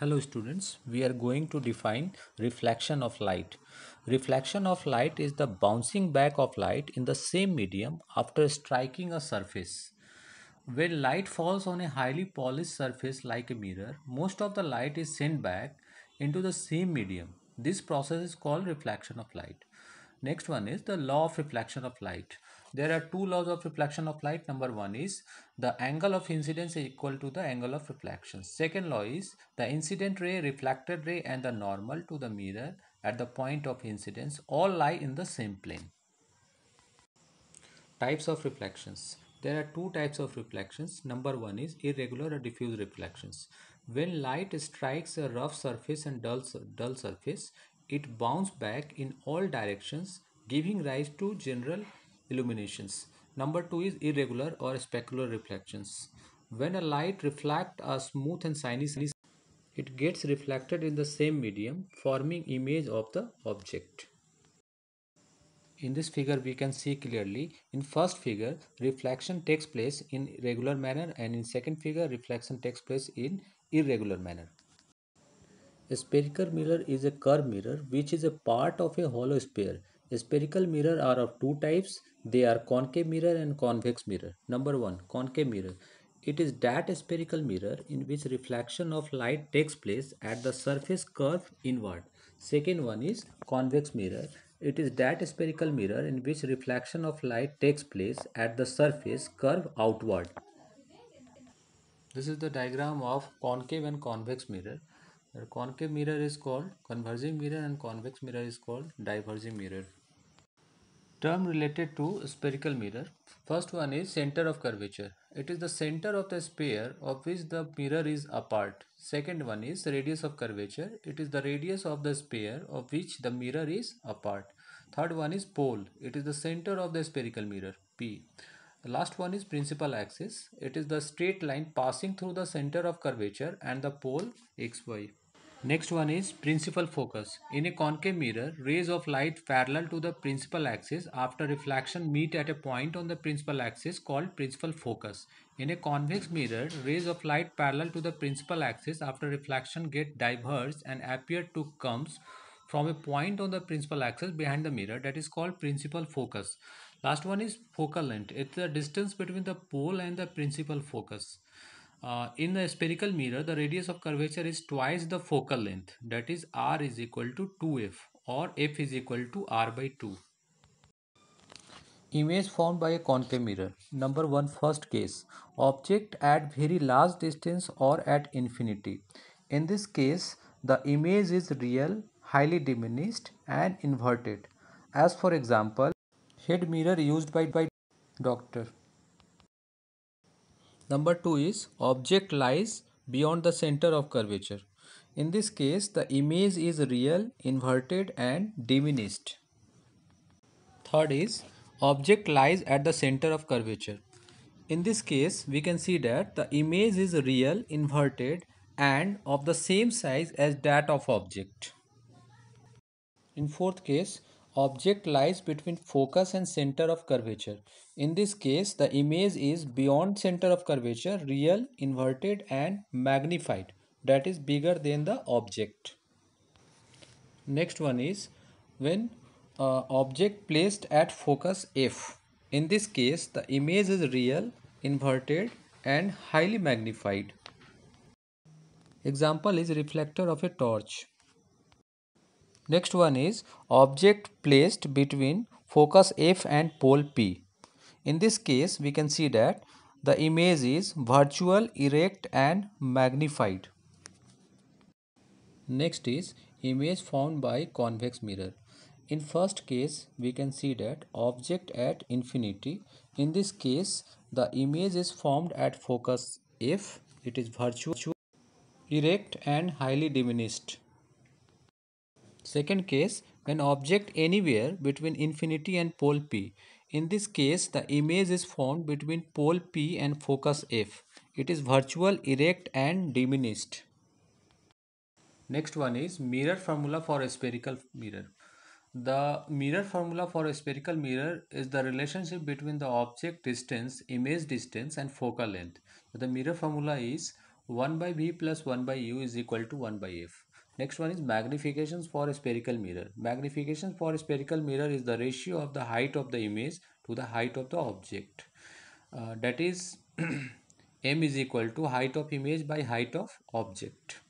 Hello students, we are going to define reflection of light. Reflection of light is the bouncing back of light in the same medium after striking a surface. When light falls on a highly polished surface like a mirror, most of the light is sent back into the same medium. This process is called reflection of light. Next one is the law of reflection of light. There are two laws of reflection of light. Number one is the angle of incidence is equal to the angle of reflection. Second law is the incident ray, reflected ray and the normal to the mirror at the point of incidence all lie in the same plane. Types of reflections. There are two types of reflections. Number one is irregular or diffuse reflections. When light strikes a rough surface and dull, dull surface, it bounces back in all directions giving rise to general illuminations. Number two is irregular or specular reflections. When a light reflects a smooth and shiny it gets reflected in the same medium forming image of the object. In this figure we can see clearly in first figure reflection takes place in regular manner and in second figure reflection takes place in irregular manner. A spherical mirror is a curved mirror which is a part of a hollow sphere. A spherical mirror are of two types they are concave mirror and convex mirror. Number 1, concave mirror. It is that spherical mirror in which reflection of light takes place at the surface curve inward. Second one is convex mirror. It is that spherical mirror in which reflection of light takes place at the surface curve outward. This is the diagram of concave and convex mirror. The concave mirror is called converging mirror and convex mirror is called diverging mirror term related to spherical mirror. First one is center of curvature. It is the center of the sphere of which the mirror is a part. Second one is radius of curvature. It is the radius of the sphere of which the mirror is a part. Third one is pole. It is the center of the spherical mirror P. The last one is principal axis. It is the straight line passing through the center of curvature and the pole XY. Next one is principal focus. In a concave mirror, rays of light parallel to the principal axis after reflection meet at a point on the principal axis called principal focus. In a convex mirror, rays of light parallel to the principal axis after reflection get diverged and appear to comes from a point on the principal axis behind the mirror that is called principal focus. Last one is focal length. It's the distance between the pole and the principal focus. Uh, in the spherical mirror, the radius of curvature is twice the focal length. That is r is equal to 2f or f is equal to r by 2. Image formed by a concave mirror. Number 1 first case. Object at very large distance or at infinity. In this case, the image is real, highly diminished and inverted. As for example, head mirror used by, by doctor. Number 2 is object lies beyond the center of curvature. In this case, the image is real, inverted and diminished. Third is object lies at the center of curvature. In this case, we can see that the image is real, inverted and of the same size as that of object. In fourth case, object lies between focus and center of curvature. In this case, the image is beyond center of curvature, real, inverted and magnified. That is bigger than the object. Next one is when uh, object placed at focus F. In this case, the image is real, inverted and highly magnified. Example is reflector of a torch. Next one is object placed between focus F and pole P. In this case, we can see that the image is virtual, erect and magnified. Next is image formed by convex mirror. In first case, we can see that object at infinity. In this case, the image is formed at focus F. It is virtual, erect and highly diminished. Second case, when object anywhere between infinity and pole P. In this case, the image is formed between pole P and focus F. It is virtual, erect and diminished. Next one is mirror formula for a spherical mirror. The mirror formula for a spherical mirror is the relationship between the object distance, image distance and focal length. the mirror formula is 1 by v plus plus 1 by u is equal to 1 by f. Next one is magnifications for a spherical mirror. Magnification for a spherical mirror is the ratio of the height of the image to the height of the object. Uh, that is m is equal to height of image by height of object.